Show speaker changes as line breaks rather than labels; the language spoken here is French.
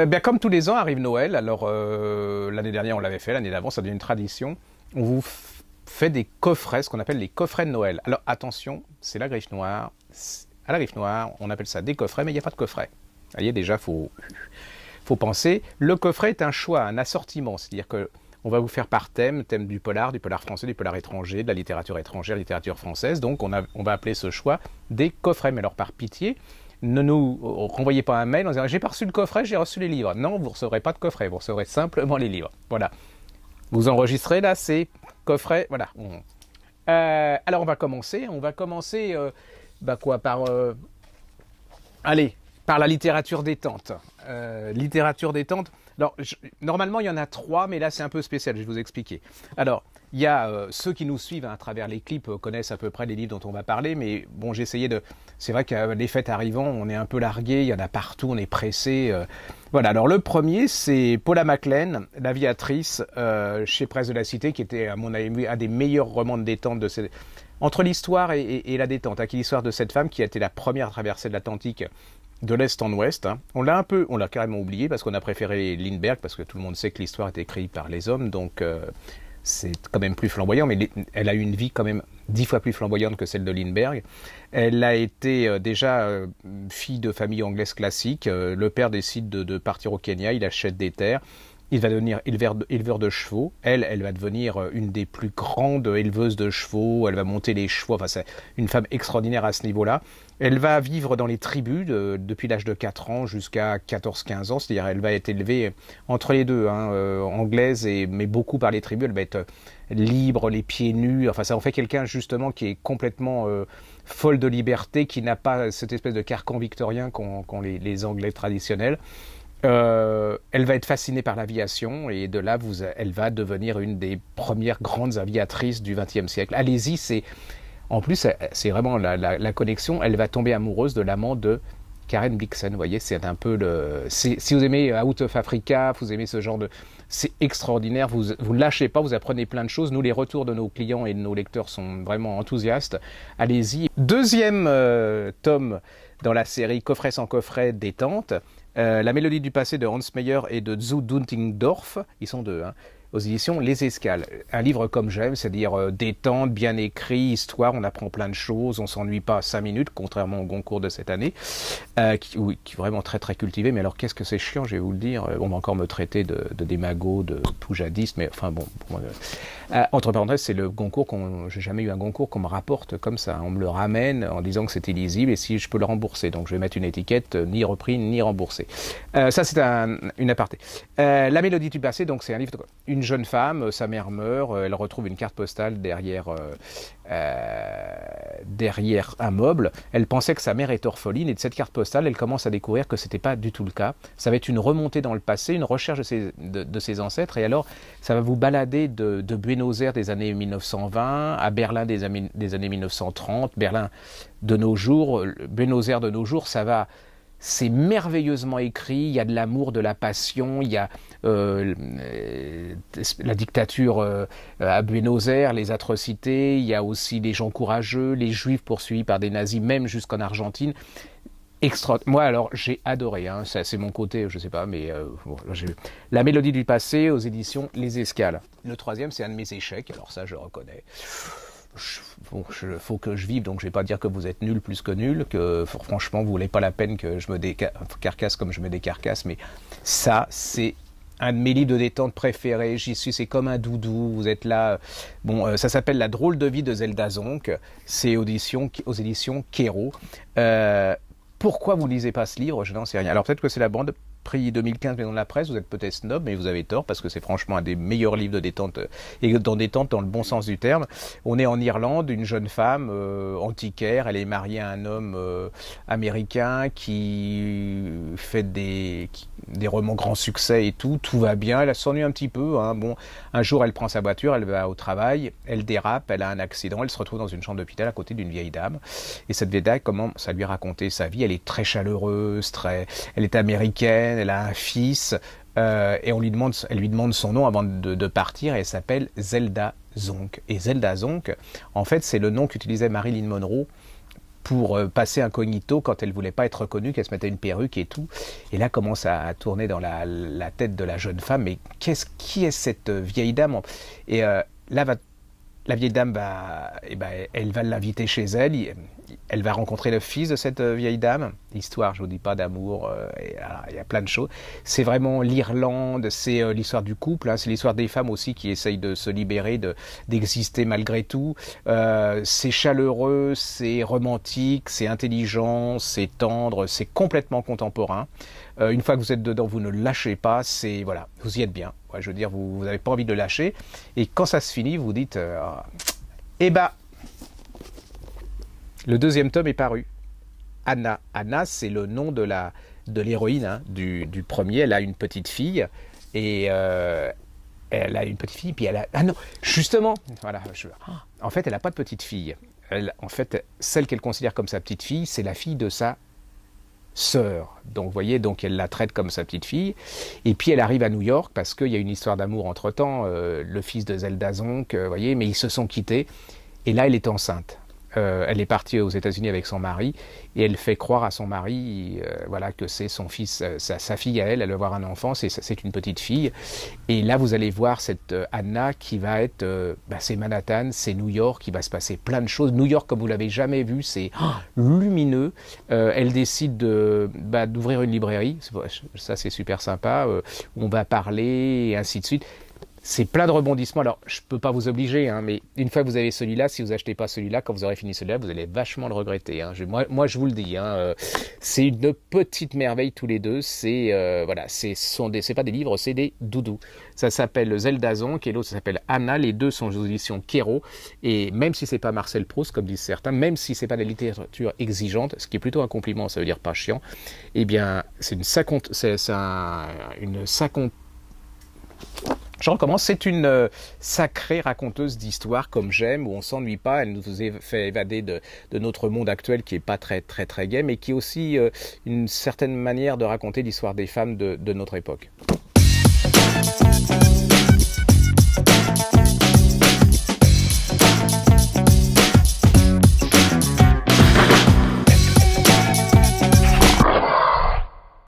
Euh, ben, comme tous les ans arrive Noël, alors euh, l'année dernière on l'avait fait, l'année d'avant ça devient une tradition. On vous fait des coffrets, ce qu'on appelle les coffrets de Noël. Alors attention, c'est la griffe noire. À la griffe noire, on appelle ça des coffrets, mais il n'y a pas de coffret. y voyez déjà, faut faut penser. Le coffret est un choix, un assortiment, c'est-à-dire que on va vous faire par thème, thème du polar, du polar français, du polar étranger, de la littérature étrangère, littérature française. Donc on, on va appeler ce choix des coffrets. Mais alors par pitié, ne nous euh, renvoyez pas un mail en disant j'ai pas reçu le coffret, j'ai reçu les livres. Non, vous ne recevrez pas de coffret, vous recevrez simplement les livres. Voilà. Vous enregistrez là, c'est coffrets. voilà. Euh, alors on va commencer, on va commencer euh, bah, quoi, par... allez, par la littérature détente. littérature détente, alors, normalement, il y en a trois, mais là, c'est un peu spécial, je vais vous expliquer. Alors, il y a euh, ceux qui nous suivent hein, à travers les clips, euh, connaissent à peu près les livres dont on va parler, mais bon, j'ai essayé de... C'est vrai qu'à euh, les fêtes arrivant, on est un peu largué, il y en a partout, on est pressé. Voilà, alors le premier, c'est Paula MacLean, l'aviatrice chez Presse de la Cité, qui était, à mon avis, un des meilleurs romans de détente de Entre l'histoire et, la détente, hein, est l'histoire de cette femme qui a été la première à traverser l'Atlantique de l'est en ouest. Hein. On l'a un peu, on l'a carrément oublié parce qu'on a préféré Lindbergh parce que tout le monde sait que l'histoire est écrite par les hommes, donc euh, c'est quand même plus flamboyant. Mais elle a eu une vie quand même dix fois plus flamboyante que celle de Lindbergh. Elle a été euh, déjà euh, fille de famille anglaise classique. le père décide de, partir au Kenya, il achète des terres il va devenir éleveur de, chevaux. Elle, elle va devenir euh, une des plus grandes éleveuses de chevaux. Elle va monter les chevaux. Enfin, c'est une femme extraordinaire à ce niveau-là. Elle va vivre dans les tribus depuis l'âge de 4 ans jusqu'à 14-15 ans. C'est-à-dire, elle va être élevée entre les deux, hein, euh, anglaise, mais beaucoup par les tribus. Elle va être euh, libre, les pieds nus. Enfin, ça en fait quelqu'un, justement, qui est complètement folle de liberté, qui n'a pas cette espèce de carcan victorien qu'ont les Anglais traditionnels. Euh, elle va être fascinée par l'aviation et de là, elle va devenir une des premières grandes aviatrices du XXe siècle. Allez-y, c'est en plus, c'est vraiment la connexion. Elle va tomber amoureuse de l'amant de Karen Blixen, vous voyez, c'est un peu le... Si vous aimez euh, Out of Africa, vous aimez ce genre de... C'est extraordinaire, vous ne lâchez pas, vous apprenez plein de choses. Nous, les retours de nos clients et de nos lecteurs sont vraiment enthousiastes. Allez-y. Deuxième euh, tome dans la série Coffret sans coffret détente, euh, La mélodie du passé de Hans Meyer et de Zu Duntingdorf, ils sont deux, hein aux éditions Les Escales. Un livre comme j'aime, c'est-à-dire des euh, détente, bien écrit, histoire, on apprend plein de choses, on s'ennuie pas cinq minutes, contrairement au Goncourt de cette année, euh, qui, qui, est vraiment très très cultivé. Mais alors qu'est-ce que c'est chiant, je vais vous le dire. Euh, on va encore me traiter de, de démago, de tout jadiste, mais enfin bon. entre parenthèses, c'est le Goncourt qu'on, j'ai jamais eu un Goncourt qu'on me rapporte comme ça. On me le ramène en disant que c'était lisible et si je peux le rembourser. Donc je vais mettre une étiquette ni repris ni remboursé. ça c'est un, une aparté. La mélodie du passé, donc c'est un livre une une jeune femme, euh, sa mère meurt, euh, elle retrouve une carte postale derrière, euh, derrière un meuble. Elle pensait que sa mère est orpheline et de cette carte postale, elle commence à découvrir que ce n'était pas du tout le cas. Ça va être une remontée dans le passé, une recherche de ses, ancêtres. Et alors, ça va vous balader de, Buenos Aires des années 1920 à Berlin des, des années 1930, Berlin de nos jours, Buenos Aires de nos jours, ça va c'est merveilleusement écrit, il y a de l'amour, de la passion, il y a euh, euh, la dictature euh, à Buenos Aires, les atrocités, il y a aussi les gens courageux, les juifs poursuivis par des nazis, même jusqu'en Argentine. Moi, alors, j'ai adoré. Hein, ça, c'est mon côté, je sais pas, mais La Mélodie du passé aux éditions Les Escales. Le troisième, c'est un de mes échecs. Alors ça, je reconnais il faut que je vive, donc je vais pas dire que vous êtes nul plus que nul, que franchement vous voulez pas la peine que je me décarcasse comme je me décarcasse, mais ça c'est un de mes livres de détente préférés, j'y suis, c'est comme un doudou, vous êtes là. Bon, euh, ça s'appelle La drôle de vie de Zelda Zonk, c'est aux éditions Kero. Euh, pourquoi vous lisez pas ce livre Je n'en sais rien. Alors peut-être que c'est la bande prix 2015 mais dans la Presse, vous êtes peut-être snob, mais vous avez tort, parce que c'est franchement un des meilleurs livres de détente, euh, et dans détente dans le bon sens du terme. On est en Irlande, une jeune femme euh, antiquaire, elle est mariée à un homme euh, américain qui fait des des romans grand succès et tout, tout va bien, elle s'ennuie un petit peu. Hein. Bon, un jour, elle prend sa voiture, elle va au travail, elle dérape, elle a un accident, elle se retrouve dans une chambre d'hôpital à côté d'une vieille dame. Et cette vieille dame commence à lui raconter sa vie. Elle est très chaleureuse, très, elle est américaine, elle a un fils. Euh, et on lui demande, elle lui demande son nom avant de, de partir et elle s'appelle Zelda Zonk. Et Zelda Zonk, en fait, c'est le nom qu'utilisait Marilyn Monroe pour euh, passer incognito quand elle voulait pas être reconnue, qu'elle se mettait une perruque et tout. Et là commence à, tourner dans la, tête de la jeune femme, mais quest qui est cette euh, vieille dame Et euh, là va, la vieille dame bah, elle va l'inviter chez elle elle va rencontrer le fils de cette euh, vieille dame. L'histoire, je vous dis pas d'amour, euh, il y a plein de choses. C'est vraiment l'Irlande, c'est euh, l'histoire du couple, hein. c'est l'histoire des femmes aussi qui essayent de se libérer, d'exister malgré tout. c'est chaleureux, c'est romantique, c'est intelligent, c'est tendre, c'est complètement contemporain. une fois que vous êtes dedans, vous ne lâchez pas. C'est voilà, vous y êtes bien. Ouais, je veux dire, vous n'avez pas envie de lâcher. Et quand ça se finit, vous dites, ah, eh ben le deuxième tome est paru. Anna. Anna, c'est le nom de la de l'héroïne hein, du, premier. Elle a une petite fille et euh, elle a une petite fille. Puis elle a ah non justement voilà. En fait, elle n'a pas de petite fille. Elle, en fait, celle qu'elle considère comme sa petite fille, c'est la fille de sa sœur. Donc, vous voyez, donc elle la traite comme sa petite fille. Et puis elle arrive à New York parce qu'il y a une histoire d'amour entre temps. Euh, le fils de Zelda Zonk, euh, vous voyez, mais ils se sont quittés. Et là, elle est enceinte. Euh, elle est partie aux États-Unis avec son mari et elle fait croire à son mari euh, voilà que c'est son fils, euh, sa, fille à elle, elle va avoir un enfant, c'est une petite fille. Et là, vous allez voir cette Anna qui va être, bah, c'est Manhattan, c'est New York, il va se passer plein de choses. New York, comme vous l'avez jamais vu, c'est lumineux. elle décide bah, d'ouvrir une librairie, ça c'est super sympa. on va parler et ainsi de suite. C'est plein de rebondissements. Alors, je ne peux pas vous obliger, hein, mais une fois que vous avez celui-là, si vous achetez pas celui-là, quand vous aurez fini celui-là, vous allez vachement le regretter. Hein. moi, je vous le dis. Hein, euh, c'est une petite merveille tous les deux. C'est euh, voilà, c'est sont pas des livres, c'est des doudous. Ça s'appelle Zeldazon, et l'autre s'appelle Anna. Les deux sont aux éditions Kero. Et même si c'est pas Marcel Proust, comme disent certains, même si c'est pas de la littérature exigeante, ce qui est plutôt un compliment, ça veut dire pas chiant. Eh bien, c'est une 50 c'est un, une cinquante je recommence. C'est une euh, sacrée raconteuse d'histoires comme j'aime, où on s'ennuie pas. Elle nous fait évader de, notre monde actuel qui est pas très très très gay, mais qui est aussi euh, une certaine manière de raconter l'histoire des femmes de notre époque.